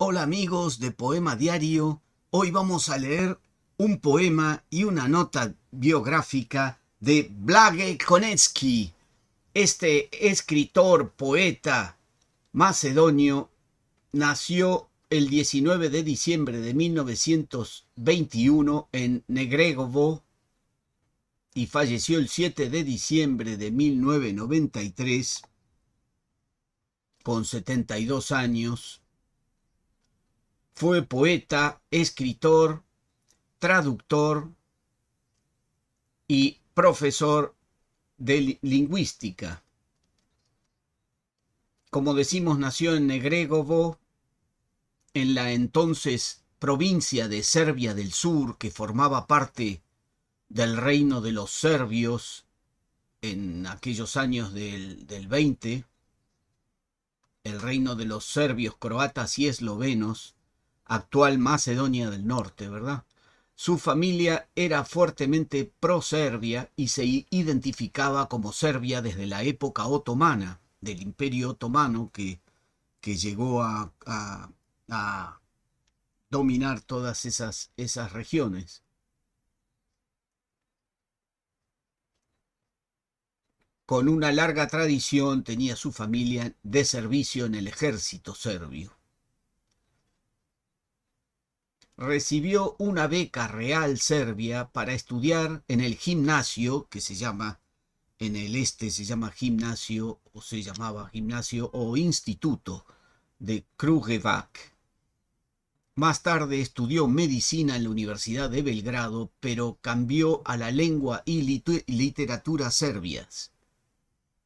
Hola amigos de Poema Diario, hoy vamos a leer un poema y una nota biográfica de Blage Konetsky. este escritor, poeta macedonio, nació el 19 de diciembre de 1921 en Negregovo y falleció el 7 de diciembre de 1993 con 72 años fue poeta, escritor, traductor y profesor de lingüística. Como decimos, nació en Negregovo, en la entonces provincia de Serbia del Sur, que formaba parte del reino de los serbios en aquellos años del, del 20, el reino de los serbios, croatas y eslovenos, actual Macedonia del Norte, ¿verdad? Su familia era fuertemente pro-serbia y se identificaba como serbia desde la época otomana, del imperio otomano que, que llegó a, a, dominar todas esas, esas regiones. Con una larga tradición tenía su familia de servicio en el ejército serbio recibió una beca real serbia para estudiar en el gimnasio, que se llama, en el este se llama gimnasio, o se llamaba gimnasio o instituto de Krugevac. Más tarde estudió medicina en la Universidad de Belgrado, pero cambió a la lengua y literatura serbias.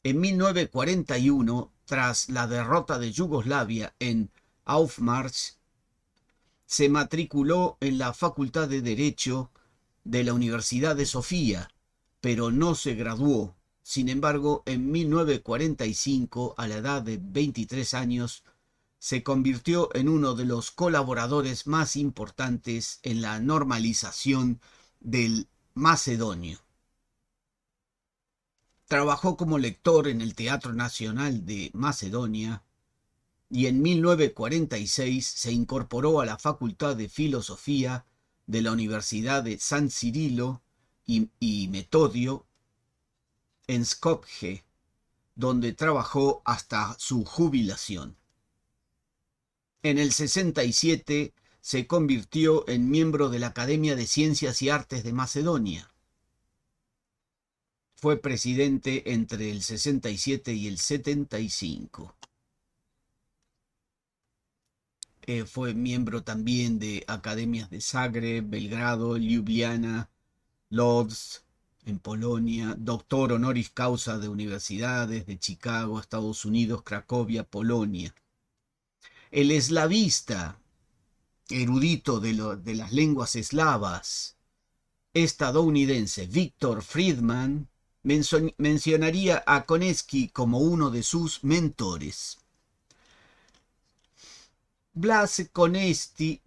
En 1941, tras la derrota de Yugoslavia en Aufmarsch, se matriculó en la Facultad de Derecho de la Universidad de Sofía, pero no se graduó. Sin embargo, en 1945, a la edad de 23 años, se convirtió en uno de los colaboradores más importantes en la normalización del macedonio. Trabajó como lector en el Teatro Nacional de Macedonia y en 1946 se incorporó a la Facultad de Filosofía de la Universidad de San Cirilo y, Metodio en Skopje, donde trabajó hasta su jubilación. En el 67 se convirtió en miembro de la Academia de Ciencias y Artes de Macedonia. Fue presidente entre el 67 y el 75. Eh, fue miembro también de academias de Zagreb, Belgrado, Ljubljana, Lodz, en Polonia, doctor honoris causa de universidades de Chicago, Estados Unidos, Cracovia, Polonia. El eslavista, erudito de, las lenguas eslavas, estadounidense Víctor Friedman mencionaría a Konesky como uno de sus mentores. Blase Konesti,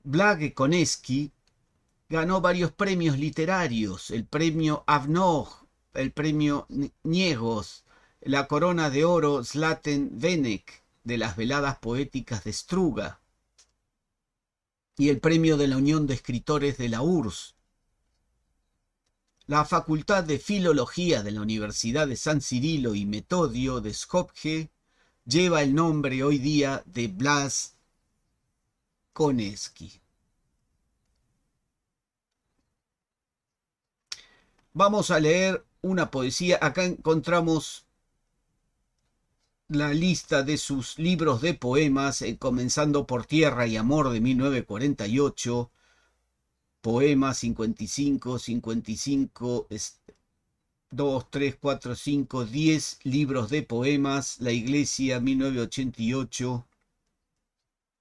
ganó varios premios literarios, el premio Avnog, el premio Niegos, la corona de oro Slaten Venek de las veladas poéticas de Struga y el premio de la Unión de Escritores de la URSS. La Facultad de Filología de la Universidad de San Cirilo y Metodio de Skopje lleva el nombre hoy día de Blas Vamos a leer una poesía. Acá encontramos la lista de sus libros de poemas, eh, comenzando por Tierra y Amor de 1948, Poema 55, 55, 2, 3, 4, 5, 10 libros de poemas, La Iglesia 1988,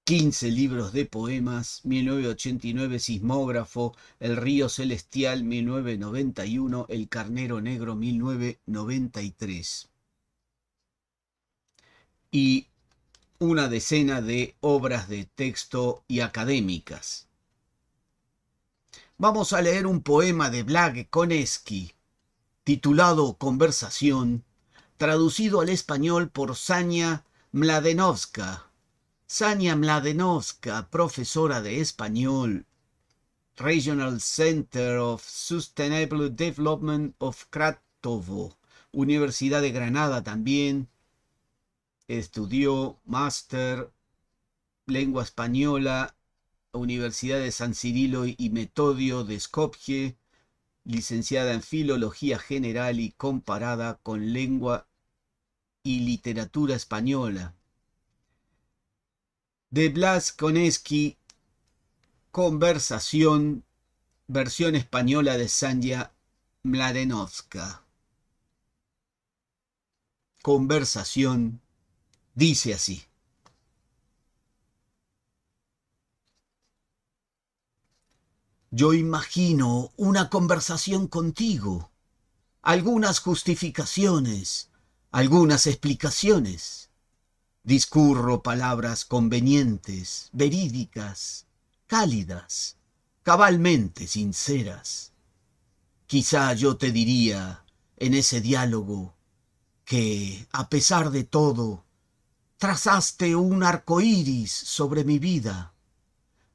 15 libros de poemas, 1989 Sismógrafo, El río celestial 1991, El carnero negro 1993. Y una decena de obras de texto y académicas. Vamos a leer un poema de Blag Koneski, titulado Conversación, traducido al español por Sania Mladenovska Sania Mladenovska, profesora de español, Regional Center of Sustainable Development of Kratovo, Universidad de Granada también, estudió máster lengua española, Universidad de San Cirilo y Metodio de Skopje, licenciada en Filología General y comparada con lengua y literatura española, de Blas Koneski, Conversación, versión española de Sanja Mladenovska. Conversación dice así. Yo imagino una conversación contigo, algunas justificaciones, algunas explicaciones. Discurro palabras convenientes, verídicas, cálidas, cabalmente sinceras. Quizá yo te diría en ese diálogo que, a pesar de todo, trazaste un arco iris sobre mi vida,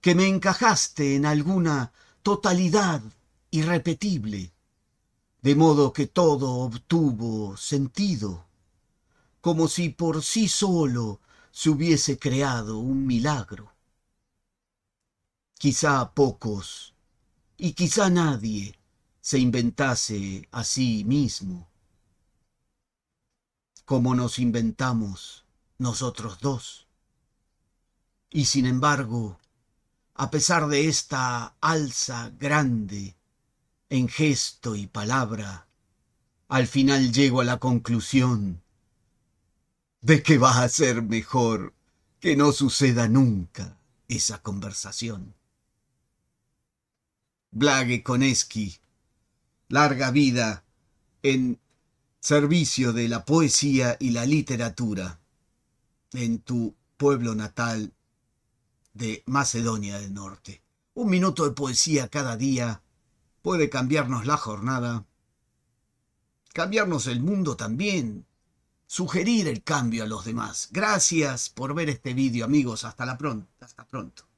que me encajaste en alguna totalidad irrepetible, de modo que todo obtuvo sentido como si por sí solo se hubiese creado un milagro. Quizá pocos y quizá nadie se inventase a sí mismo, como nos inventamos nosotros dos. Y sin embargo, a pesar de esta alza grande en gesto y palabra, al final llego a la conclusión de que va a ser mejor que no suceda nunca esa conversación. Blague Koneski, larga vida en servicio de la poesía y la literatura en tu pueblo natal de Macedonia del Norte. Un minuto de poesía cada día puede cambiarnos la jornada, cambiarnos el mundo también, sugerir el cambio a los demás. Gracias por ver este vídeo, amigos. Hasta la pronto. Hasta pronto.